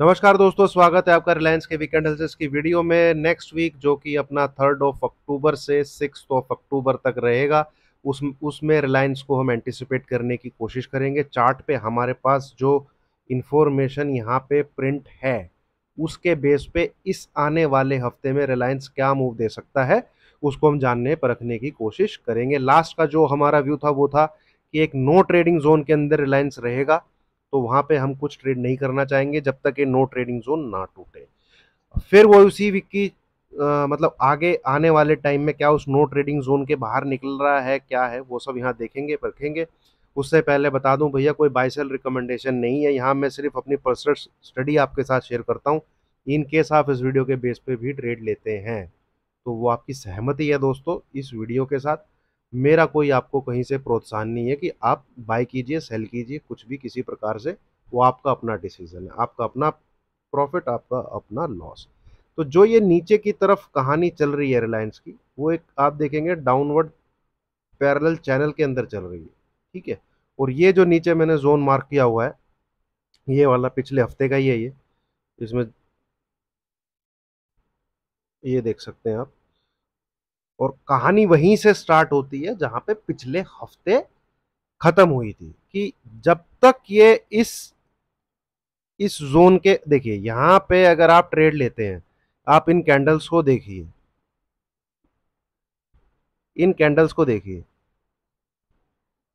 नमस्कार दोस्तों स्वागत है आपका रिलायंस के वीकेंड हल्सेस की वीडियो में नेक्स्ट वीक जो कि अपना थर्ड ऑफ अक्टूबर से सिक्स ऑफ अक्टूबर तक रहेगा उस उसमें रिलायंस को हम एंटिसिपेट करने की कोशिश करेंगे चार्ट पे हमारे पास जो इन्फॉर्मेशन यहाँ पे प्रिंट है उसके बेस पे इस आने वाले हफ्ते में रिलायंस क्या मूव दे सकता है उसको हम जानने परखने की कोशिश करेंगे लास्ट का जो हमारा व्यू था वो था कि एक नो ट्रेडिंग जोन के अंदर रिलायंस रहेगा तो वहाँ पे हम कुछ ट्रेड नहीं करना चाहेंगे जब तक ये नो ट्रेडिंग जोन ना टूटे फिर वो उसी वीक की आ, मतलब आगे आने वाले टाइम में क्या उस नो ट्रेडिंग जोन के बाहर निकल रहा है क्या है वो सब यहाँ देखेंगे परखेंगे उससे पहले बता दूं भैया कोई बाई सेल रिकमेंडेशन नहीं है यहाँ मैं सिर्फ अपनी पर्सनल स्टडी आपके साथ शेयर करता हूँ इन केस आप इस वीडियो के बेस पे भी ट्रेड लेते हैं तो वो आपकी सहमति है दोस्तों इस वीडियो के साथ मेरा कोई आपको कहीं से प्रोत्साहन नहीं है कि आप बाय कीजिए सेल कीजिए कुछ भी किसी प्रकार से वो आपका अपना डिसीजन है आपका अपना प्रॉफिट आपका अपना लॉस तो जो ये नीचे की तरफ कहानी चल रही है रिलायंस की वो एक आप देखेंगे डाउनवर्ड पैरेलल चैनल के अंदर चल रही है ठीक है और ये जो नीचे मैंने जोन मार्क किया हुआ है ये वाला पिछले हफ्ते का ही है ये इसमें ये देख सकते हैं आप और कहानी वहीं से स्टार्ट होती है जहां पे पिछले हफ्ते ख़त्म हुई थी कि जब तक ये इस इस जोन के देखिए यहां पे अगर आप ट्रेड लेते हैं आप इन कैंडल्स को देखिए इन कैंडल्स को देखिए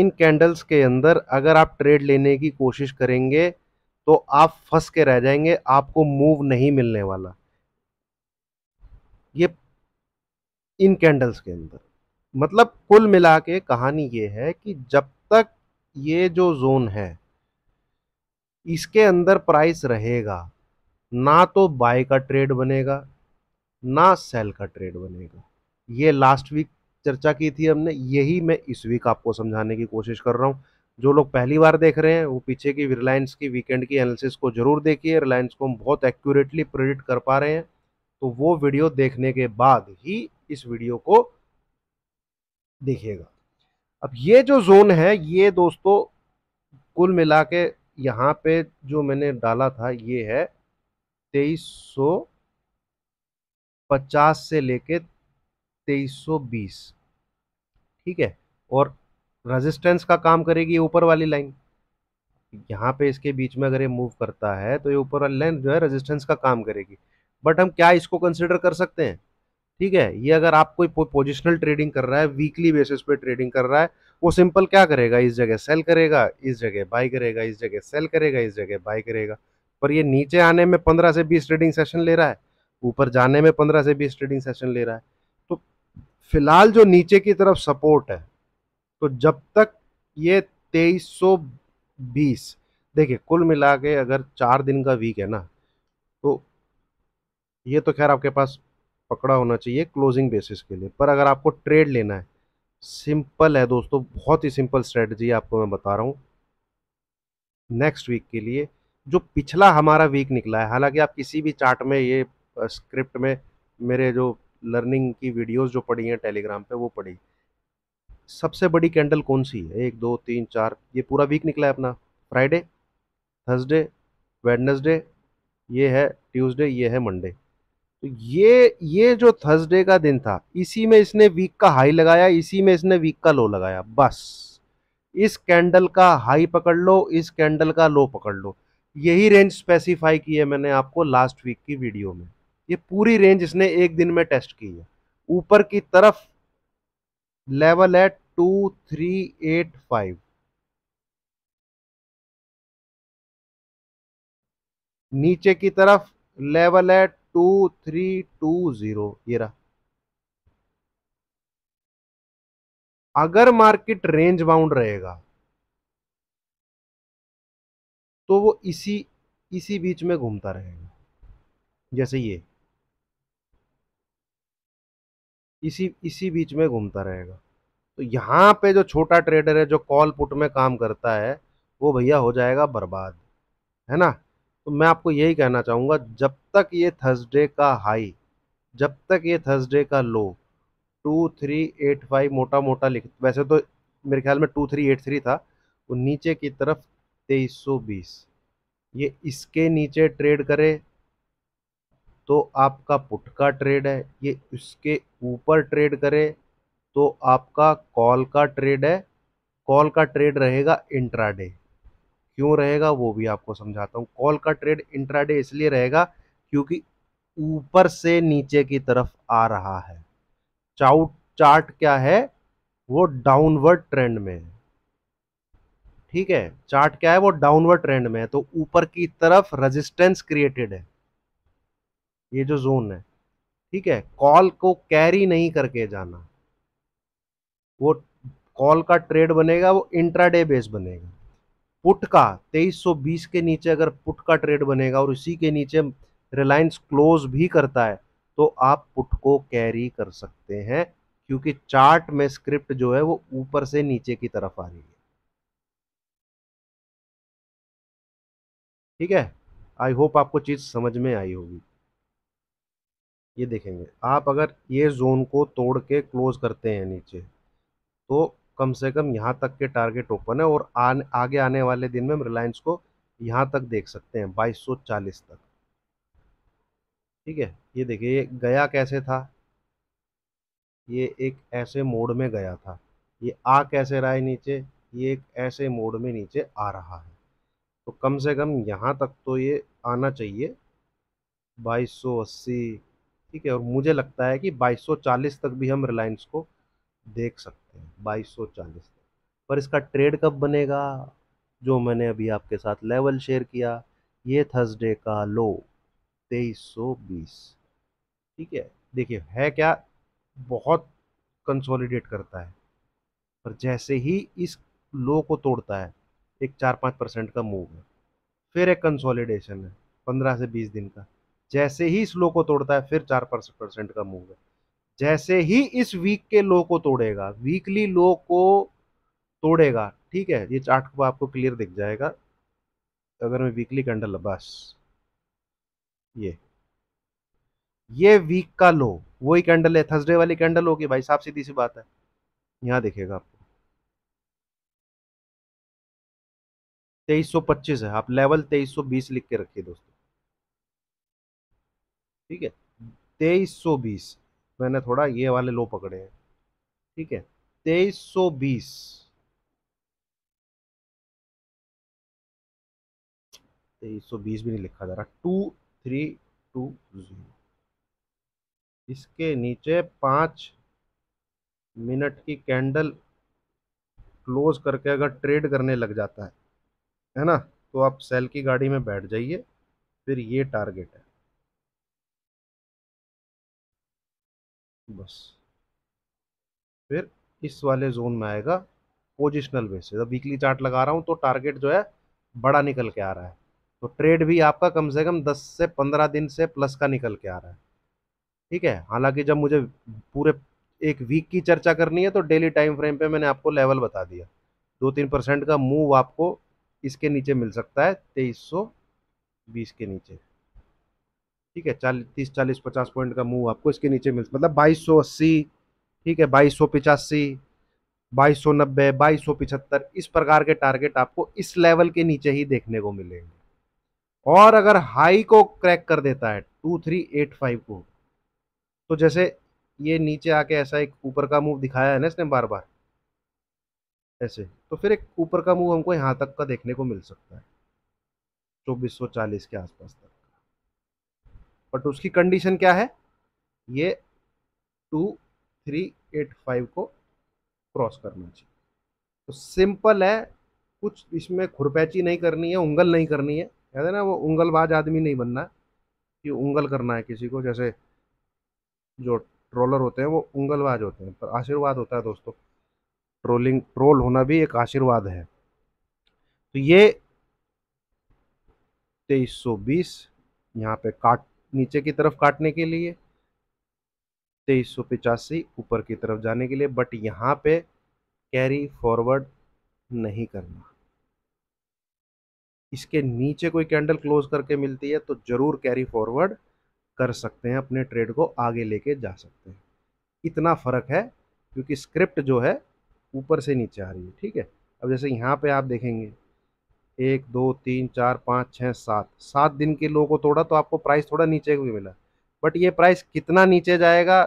इन कैंडल्स के अंदर अगर आप ट्रेड लेने की कोशिश करेंगे तो आप फंस के रह जाएंगे आपको मूव नहीं मिलने वाला ये इन कैंडल्स के अंदर मतलब कुल मिला के कहानी ये है कि जब तक ये जो जोन है इसके अंदर प्राइस रहेगा ना तो बाय का ट्रेड बनेगा ना सेल का ट्रेड बनेगा ये लास्ट वीक चर्चा की थी हमने यही मैं इस वीक आपको समझाने की कोशिश कर रहा हूँ जो लोग पहली बार देख रहे हैं वो पीछे की रिलायंस की वीकेंड की एनालिसिस को जरूर देखिए रिलायंस को हम बहुत एक्यूरेटली प्रेडिक्ट कर पा रहे हैं तो वो वीडियो देखने के बाद ही इस वीडियो को देखिएगा अब ये जो जोन है ये दोस्तों कुल मिला के यहाँ पे जो मैंने डाला था ये है तेईस पचास से लेके तेईस सौ बीस ठीक है और रेजिस्टेंस का काम करेगी ऊपर वाली लाइन यहाँ पे इसके बीच में अगर ये मूव करता है तो ये ऊपर वाली लाइन जो है रेजिस्टेंस का काम करेगी बट हम क्या इसको कंसिडर कर सकते हैं ठीक है ये अगर आप कोई पोजिशनल ट्रेडिंग कर रहा है वीकली बेसिस पे ट्रेडिंग कर रहा है वो सिंपल क्या करेगा इस जगह सेल करेगा इस जगह बाई करेगा इस जगह सेल करेगा इस जगह बाई करेगा पर ये नीचे आने में पंद्रह से बीस ट्रेडिंग सेशन ले रहा है ऊपर जाने में पंद्रह से बीस ट्रेडिंग सेशन ले रहा है तो फिलहाल जो नीचे की तरफ सपोर्ट है तो जब तक ये तेईस सौ बीस देखिए कुल मिला के अगर चार दिन का वीक है ना तो ये तो खैर आपके पास पकड़ा होना चाहिए क्लोजिंग बेसिस के लिए पर अगर आपको ट्रेड लेना है सिंपल है दोस्तों बहुत ही सिंपल स्ट्रेटजी आपको मैं बता रहा हूँ नेक्स्ट वीक के लिए जो पिछला हमारा वीक निकला है हालांकि आप किसी भी चार्ट में ये स्क्रिप्ट में मेरे जो लर्निंग की वीडियोस जो पड़ी हैं टेलीग्राम पे वो पड़ी सबसे बड़ी कैंडल कौन सी है एक दो तीन चार ये पूरा वीक निकला है अपना फ्राइडे थर्सडे वेडनेसडे ये है ट्यूसडे ये है मंडे तो ये ये जो थर्सडे का दिन था इसी में इसने वीक का हाई लगाया इसी में इसने वीक का लो लगाया बस इस कैंडल का हाई पकड़ लो इस कैंडल का लो पकड़ लो यही रेंज स्पेसिफाई की है मैंने आपको लास्ट वीक की वीडियो में ये पूरी रेंज इसने एक दिन में टेस्ट की है ऊपर की तरफ लेवल है टू थ्री एट फाइव नीचे की तरफ लेवल है टू थ्री टू जीरो ये रहा अगर मार्केट रेंज बाउंड रहेगा तो वो इसी इसी बीच में घूमता रहेगा जैसे ये इसी इसी बीच में घूमता रहेगा तो यहां पे जो छोटा ट्रेडर है जो कॉल पुट में काम करता है वो भैया हो जाएगा बर्बाद है ना तो मैं आपको यही कहना चाहूँगा जब तक ये थर्सडे का हाई जब तक ये थर्सडे का low two three eight five मोटा मोटा लिख वैसे तो मेरे ख्याल में टू थ्री एट थ्री था वो नीचे की तरफ तेईस सौ बीस ये इसके नीचे ट्रेड करे तो आपका पुट का ट्रेड है ये इसके ऊपर ट्रेड करे तो आपका कॉल का ट्रेड है कॉल का ट्रेड रहेगा इंट्राडे क्यों रहेगा वो भी आपको समझाता हूँ कॉल का ट्रेड इंट्राडे इसलिए रहेगा क्योंकि ऊपर से नीचे की तरफ आ रहा है चाउट चार्ट क्या है वो डाउनवर्ड ट्रेंड में है ठीक है चार्ट क्या है वो डाउनवर्ड ट्रेंड में है तो ऊपर की तरफ रेजिस्टेंस क्रिएटेड है ये जो जोन है ठीक है कॉल को कैरी नहीं करके जाना वो कॉल का ट्रेड बनेगा वो इंट्राडे बेस बनेगा पुट का 2320 के नीचे अगर पुट का ट्रेड बनेगा और उसी के नीचे रिलायंस क्लोज भी करता है तो आप पुट को कैरी कर सकते हैं क्योंकि चार्ट में स्क्रिप्ट जो है वो ऊपर से नीचे की तरफ आ रही है ठीक है आई होप आपको चीज़ समझ में आई होगी ये देखेंगे आप अगर ये जोन को तोड़ के क्लोज करते हैं नीचे तो कम से कम यहाँ तक के टारगेट ओपन है और आने, आगे आने वाले दिन में हम रिलायंस को यहाँ तक देख सकते हैं 2240 तक ठीक है ये देखिए ये गया कैसे था ये एक ऐसे मोड में गया था ये आ कैसे रहा है नीचे ये एक ऐसे मोड में नीचे आ रहा है तो कम से कम यहाँ तक तो ये आना चाहिए 2280 ठीक है और मुझे लगता है कि 2240 तक भी हम रिलायंस को देख सकते हैं बाईस सौ चालीस पर इसका ट्रेड कब बनेगा जो मैंने अभी आपके साथ लेवल शेयर किया ये थर्सडे का लो तेईस सौ बीस ठीक है देखिए है क्या बहुत कंसोलिडेट करता है पर जैसे ही इस लो को तोड़ता है एक चार पाँच परसेंट का मूव है फिर एक कंसोलिडेशन है पंद्रह से बीस दिन का जैसे ही इस लो को तोड़ता है फिर चार परसेंट का मूव है जैसे ही इस वीक के लो को तोड़ेगा वीकली लो को तोड़ेगा ठीक है ये चार्ट को आपको क्लियर दिख जाएगा अगर मैं वीकली कैंडल बस ये ये वीक का लो वही कैंडल है थर्सडे वाली कैंडल होगी भाई साहब सीधी सी बात है यहां देखेगा आपको तेईस सौ पच्चीस है आप लेवल तेईस सौ बीस लिख के रखिए दोस्तों ठीक है तेईस सौ बीस मैंने थोड़ा ये वाले लो पकड़े हैं ठीक है तेईस सौ बीस तेईस सौ बीस भी नहीं लिखा जा रहा टू थ्री टू जीरो इसके नीचे पांच मिनट की कैंडल क्लोज करके अगर ट्रेड करने लग जाता है है ना तो आप सेल की गाड़ी में बैठ जाइए फिर ये टारगेट है बस फिर इस वाले जोन में आएगा पोजिशनल बेस अब वीकली चार्ट लगा रहा हूँ तो टारगेट जो है बड़ा निकल के आ रहा है तो ट्रेड भी आपका कम से कम 10 से 15 दिन से प्लस का निकल के आ रहा है ठीक है हालांकि जब मुझे पूरे एक वीक की चर्चा करनी है तो डेली टाइम फ्रेम पे मैंने आपको लेवल बता दिया दो तीन परसेंट का मूव आपको इसके नीचे मिल सकता है तेईस सौ बीस के नीचे ठीक है चालीस तीस चालीस पचास पॉइंट का मूव आपको इसके नीचे मिल मतलब बाईस सौ अस्सी ठीक है बाईस सौ पिचासी बाईस सौ नब्बे बाईस सौ पिछहत्तर इस प्रकार के टारगेट आपको इस लेवल के नीचे ही देखने को मिलेंगे और अगर हाई को क्रैक कर देता है टू थ्री एट फाइव को तो जैसे ये नीचे आके ऐसा एक ऊपर का मूव दिखाया है ना इसने बार बार ऐसे तो फिर एक ऊपर का मूव हमको यहाँ तक का देखने को मिल सकता है चौबीस सौ चालीस के आसपास तक बट उसकी कंडीशन क्या है ये टू थ्री एट फाइव को क्रॉस करना चाहिए तो सिंपल है कुछ इसमें खुरपैची नहीं करनी है उंगल नहीं करनी है कहते है ना वो उंगलबाज आदमी नहीं बनना कि उंगल करना है किसी को जैसे जो ट्रोलर होते हैं वो उंगलबाज होते हैं पर आशीर्वाद होता है दोस्तों ट्रोलिंग ट्रोल होना भी एक आशीर्वाद है तो ये तेईस सौ बीस यहाँ पे काट नीचे की तरफ काटने के लिए तेईस सौ पिचासी ऊपर की तरफ जाने के लिए बट यहाँ पे कैरी फॉरवर्ड नहीं करना इसके नीचे कोई कैंडल क्लोज करके मिलती है तो ज़रूर कैरी फॉरवर्ड कर सकते हैं अपने ट्रेड को आगे लेके जा सकते हैं इतना फ़र्क है क्योंकि स्क्रिप्ट जो है ऊपर से नीचे आ रही है ठीक है अब जैसे यहाँ पे आप देखेंगे एक दो तीन चार पाँच छः सात सात दिन के लोगों को तोड़ा तो आपको प्राइस थोड़ा नीचे भी मिला बट ये प्राइस कितना नीचे जाएगा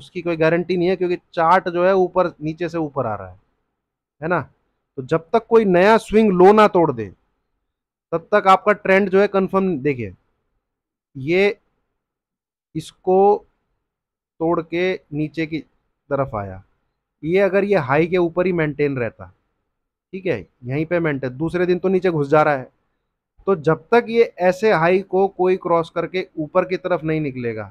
उसकी कोई गारंटी नहीं है क्योंकि चार्ट जो है ऊपर नीचे से ऊपर आ रहा है है ना तो जब तक कोई नया स्विंग लो ना तोड़ दे तब तक आपका ट्रेंड जो है कंफर्म देखिए ये इसको तोड़ के नीचे की तरफ आया ये अगर ये हाई के ऊपर ही मेंटेन रहता ठीक है यहीं पे है दूसरे दिन तो नीचे घुस जा रहा है तो जब तक ये ऐसे हाई को कोई क्रॉस करके ऊपर की तरफ नहीं निकलेगा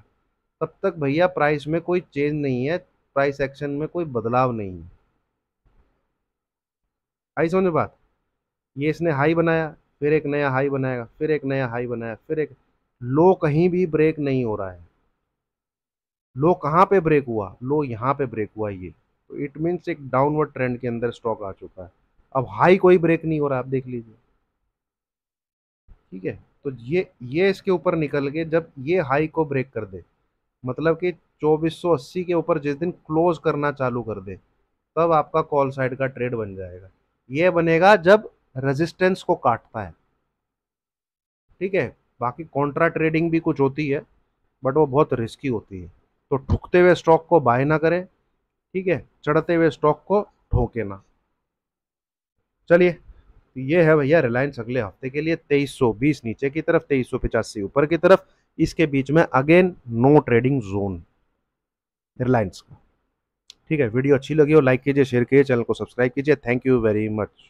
तब तक भैया प्राइस में कोई चेंज नहीं है प्राइस एक्शन में कोई बदलाव नहीं है आई समझ बात ये इसने हाई बनाया फिर एक नया हाई बनाएगा फिर एक नया हाई बनाया फिर एक लो कहीं भी ब्रेक नहीं हो रहा है लो कहाँ पे ब्रेक हुआ लो यहाँ पे ब्रेक हुआ ये तो इट मीन्स एक डाउनवर्ड ट्रेंड के अंदर स्टॉक आ चुका है अब हाई कोई ब्रेक नहीं हो रहा आप देख लीजिए ठीक है तो ये ये इसके ऊपर निकल के जब ये हाई को ब्रेक कर दे मतलब कि 2480 के ऊपर जिस दिन क्लोज करना चालू कर दे तब आपका कॉल साइड का ट्रेड बन जाएगा ये बनेगा जब रेजिस्टेंस को काटता है ठीक है बाकी कॉन्ट्रा ट्रेडिंग भी कुछ होती है बट वो बहुत रिस्की होती है तो ठुकते हुए स्टॉक को बाय ना करें ठीक है चढ़ते हुए स्टॉक को ठोके ना चलिए तो ये है भैया रिलायंस अगले हफ्ते के लिए 2320 नीचे की तरफ तेईस ऊपर की तरफ इसके बीच में again no trading zone Reliance का ठीक है वीडियो अच्छी लगी हो लाइक कीजिए शेयर कीजिए चैनल को सब्सक्राइब कीजिए थैंक यू वेरी मच